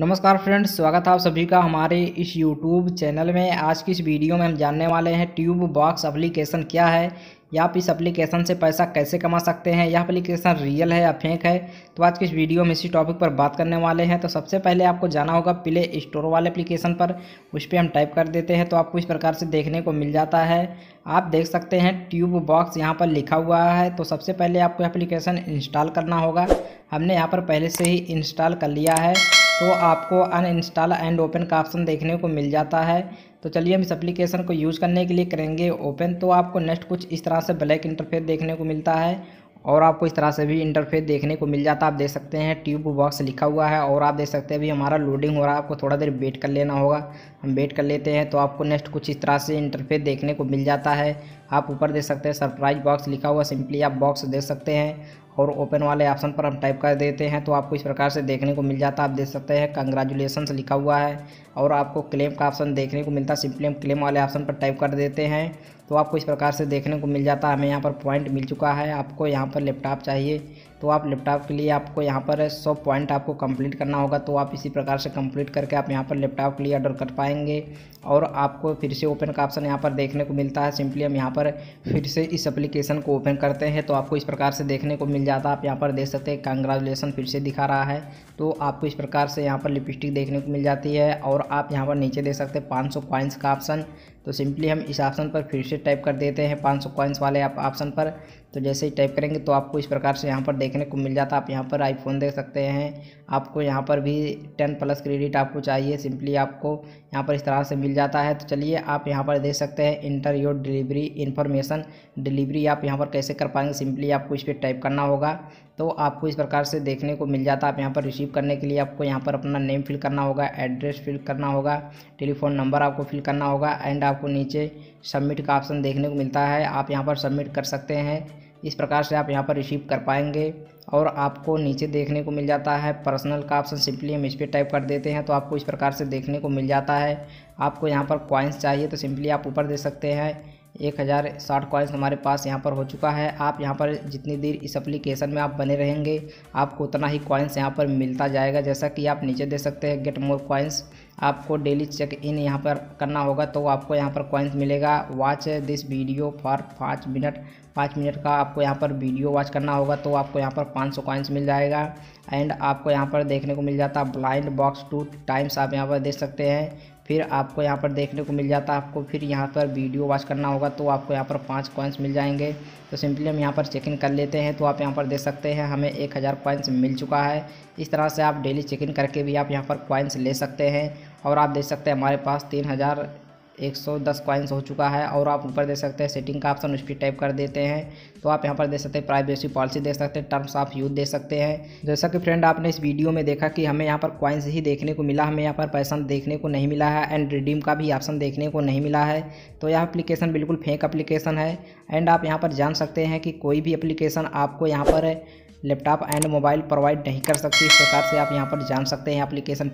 नमस्कार फ्रेंड्स स्वागत है आप सभी का हमारे इस यूट्यूब चैनल में आज की इस वीडियो में हम जानने वाले हैं ट्यूब बॉक्स अप्लीकेशन क्या है या आप इस एप्लीकेशन से पैसा कैसे कमा सकते हैं यह एप्लीकेशन रियल है या फेंक है तो आज की इस वीडियो में इसी टॉपिक पर बात करने वाले हैं तो सबसे पहले आपको जाना होगा प्ले स्टोर वाले एप्लीकेशन पर उस पर हम टाइप कर देते हैं तो आपको इस प्रकार से देखने को मिल जाता है आप देख सकते हैं ट्यूब बॉक्स यहाँ पर लिखा हुआ है तो सबसे पहले आपको एप्लीकेशन इंस्टॉल करना होगा हमने यहाँ पर पहले से ही इंस्टॉल कर लिया है तो आपको अनइंस्टॉल एंड ओपन का ऑप्शन देखने को मिल जाता है तो चलिए हम इस एप्लीकेशन को यूज़ करने के लिए करेंगे ओपन तो आपको नेक्स्ट कुछ इस तरह से ब्लैक इंटरफेस देखने को मिलता है और आपको इस तरह से भी इंटरफेस देखने को मिल जाता है आप देख सकते हैं ट्यूब बॉक्स लिखा हुआ है और आप देख सकते हैं अभी हमारा लोडिंग हो रहा है आपको थोड़ा देर वेट कर लेना होगा हम वेट कर लेते हैं तो आपको नेक्स्ट कुछ इस तरह से इंटरफेस देखने को मिल जाता है आप ऊपर दे सकते हैं सरप्राइज बॉक्स लिखा हुआ सिंपली आप बॉक्स दे सकते हैं और ओपन वाले ऑप्शन पर हम टाइप कर देते हैं तो आपको इस प्रकार से देखने को मिल जाता है आप देख सकते हैं कंग्रेचुलेसन लिखा हुआ है और आपको क्लेम का ऑप्शन देखने को मिलता है सिंपली हम क्लेम वाले ऑप्शन पर टाइप कर देते हैं तो आपको इस प्रकार से देखने को मिल जाता है हमें यहाँ पर पॉइंट मिल चुका है आपको यहाँ पर लैपटॉप चाहिए तो आप लैपटॉप के लिए आपको यहाँ पर सौ पॉइंट आपको कंप्लीट करना होगा तो आप इसी प्रकार से कंप्लीट करके आप यहाँ पर लैपटॉप के लिए ऑर्डर कर पाएंगे और आपको फिर से ओपन का ऑप्शन यहाँ पर देखने को मिलता है सिंपली हम यहाँ पर फिर से इस एप्लीकेशन को ओपन करते हैं तो आपको इस प्रकार से देखने को मिल जाता आप यहाँ पर देख सकते हैं कंग्रेचुलेसन फिर से दिखा रहा है तो आपको इस प्रकार से यहाँ पर लिपस्टिक देखने को मिल जाती है और आप यहाँ पर नीचे देख सकते हैं पाँच सौ का ऑप्शन तो सिंपली हम इस ऑप्शन पर फिर से टाइप कर देते हैं 500 सौ कॉइन्स वाले आप ऑप्शन पर तो जैसे ही टाइप करेंगे तो आपको इस प्रकार से यहाँ पर देखने को मिल जाता है आप यहाँ पर आईफोन देख सकते हैं आपको यहाँ पर भी 10 प्लस क्रेडिट आपको चाहिए सिंपली आपको यहाँ पर इस तरह से मिल जाता है तो चलिए आप यहाँ पर देख सकते हैं enter your delivery information delivery आप यहाँ पर कैसे कर पाएंगे सिंपली आपको इस पर टाइप करना होगा तो आपको इस प्रकार से देखने को मिल जाता है आप यहाँ पर रिसीव करने के लिए आपको यहाँ पर अपना नेम फिल करना होगा एड्रेस फिल करना होगा टेलीफोन नंबर आपको फिल करना होगा एंड आप आपको नीचे सबमिट का ऑप्शन देखने को मिलता है आप यहाँ पर सबमिट कर सकते हैं इस प्रकार से आप यहाँ पर रिसीव कर पाएंगे और आपको नीचे देखने को मिल जाता है पर्सनल का ऑप्शन सिंपली हम इस पर टाइप कर देते हैं तो आपको इस प्रकार से देखने को मिल जाता है आपको यहाँ पर कॉइन्स चाहिए तो सिंपली आप ऊपर दे सकते हैं एक हज़ार साठ कॉइन्स हमारे पास यहाँ पर हो चुका है आप यहाँ पर जितनी देर इस एप्लीकेशन में आप बने रहेंगे आपको उतना ही कॉइन्स यहाँ पर मिलता जाएगा जैसा कि आप नीचे दे सकते हैं गेट मोर कॉइन्स आपको डेली चेक इन यहाँ पर करना होगा तो आपको यहाँ पर कॉइन्स मिलेगा वॉच दिस वीडियो फॉर पाँच मिनट पाँच मिनट का आपको यहाँ पर वीडियो वॉच करना होगा तो आपको यहाँ पर पाँच सौ कॉइन्स मिल जाएगा एंड आपको यहाँ पर देखने को मिल जाता है ब्लाइंड बॉक्स टू टाइम्स आप यहाँ पर देख सकते हैं फिर आपको यहाँ पर देखने को मिल जाता है आपको फिर यहाँ पर वीडियो वॉच करना होगा तो आपको यहाँ पर पाँच कॉइन्स मिल जाएंगे तो सिंपली हम यहाँ पर चेक इन कर लेते हैं तो आप यहाँ पर देख सकते हैं हमें एक हज़ार कॉइन्स मिल चुका है इस तरह से आप डेली चेक इन करके भी आप यहाँ पर कॉइन्स ले सकते हैं और आप देख सकते हैं हमारे पास तीन हज़ार एक सौ दस कॉइन्स हो चुका है और आप ऊपर दे सकते हैं सेटिंग का ऑप्शन उस पर टाइप कर देते हैं तो आप यहाँ पर दे सकते हैं प्राइवेसी पॉलिसी दे सकते हैं टर्म्स ऑफ यूज दे सकते हैं जैसा कि फ्रेंड आपने इस वीडियो में देखा कि हमें यहाँ पर कॉइन्स ही देखने को मिला हमें यहाँ पर पैसा देखने को नहीं मिला है एंड रिडीम का भी ऑप्शन देखने को नहीं मिला है तो यह अप्लीकेशन बिल्कुल फेंक अप्लीकेशन है एंड आप यहाँ पर जान सकते हैं कि कोई भी अप्लीकेशन आपको यहाँ पर लैपटॉप एंड मोबाइल प्रोवाइड नहीं कर सकती इस प्रकार से आप यहाँ पर जान सकते हैं अप्लीकेशन